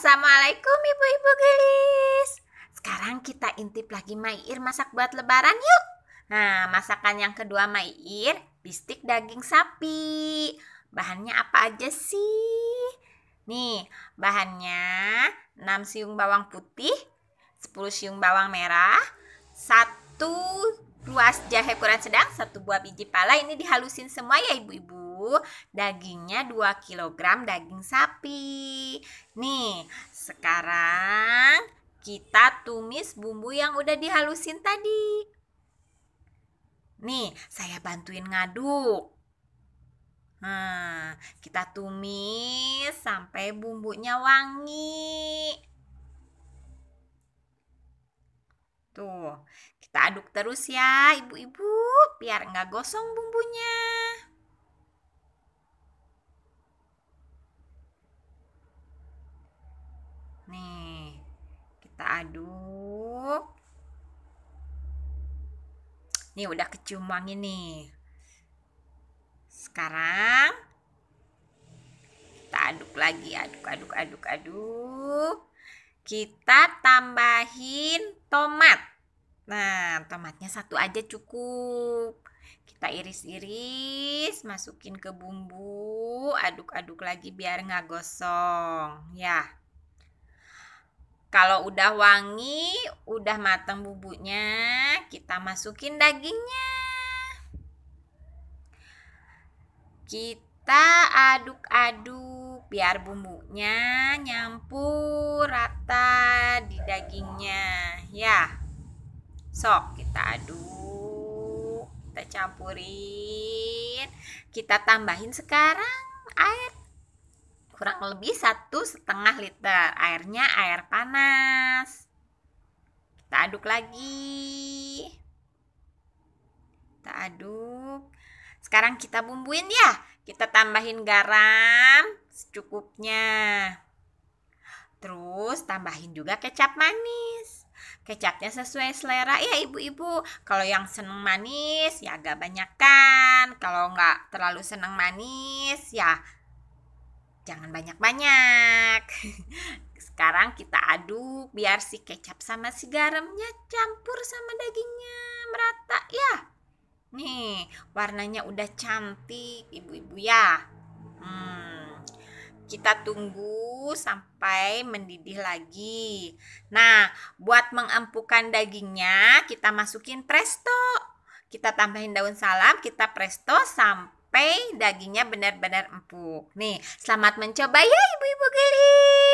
Assalamualaikum ibu-ibu gelis. Sekarang kita intip lagi Maiir masak buat lebaran yuk. Nah, masakan yang kedua Maiir, bistik daging sapi. Bahannya apa aja sih? Nih, bahannya 6 siung bawang putih, 10 siung bawang merah, 1 ruas jahe kurang sedang, 1 buah biji pala. Ini dihalusin semua ya ibu-ibu dagingnya 2 kg daging sapi. Nih, sekarang kita tumis bumbu yang udah dihalusin tadi. Nih, saya bantuin ngaduk. Nah, kita tumis sampai bumbunya wangi. Tuh, kita aduk terus ya, ibu-ibu, biar nggak gosong bumbunya. aduk Ini udah kecium wangi nih sekarang kita aduk lagi aduk aduk aduk aduk kita tambahin tomat nah tomatnya satu aja cukup kita iris-iris masukin ke bumbu aduk-aduk lagi biar nggak gosong ya kalau udah wangi, udah matang bubuknya, kita masukin dagingnya. Kita aduk-aduk biar bumbunya nyampur rata di dagingnya, ya. Sok kita aduk, kita campurin, kita tambahin sekarang air kurang oh. lebih satu setengah liter airnya air panas kita aduk lagi kita aduk sekarang kita bumbuin ya kita tambahin garam secukupnya terus tambahin juga kecap manis kecapnya sesuai selera ya ibu-ibu kalau yang seneng manis ya agak banyak kan. kalau nggak terlalu seneng manis ya jangan banyak-banyak. Sekarang kita aduk biar si kecap sama si garamnya campur sama dagingnya merata ya. Nih, warnanya udah cantik ibu-ibu ya. Hmm, kita tunggu sampai mendidih lagi. Nah, buat mengempukan dagingnya kita masukin presto. Kita tambahin daun salam, kita presto sampai sampai dagingnya benar-benar empuk. Nih, selamat mencoba ya ibu-ibu gelis.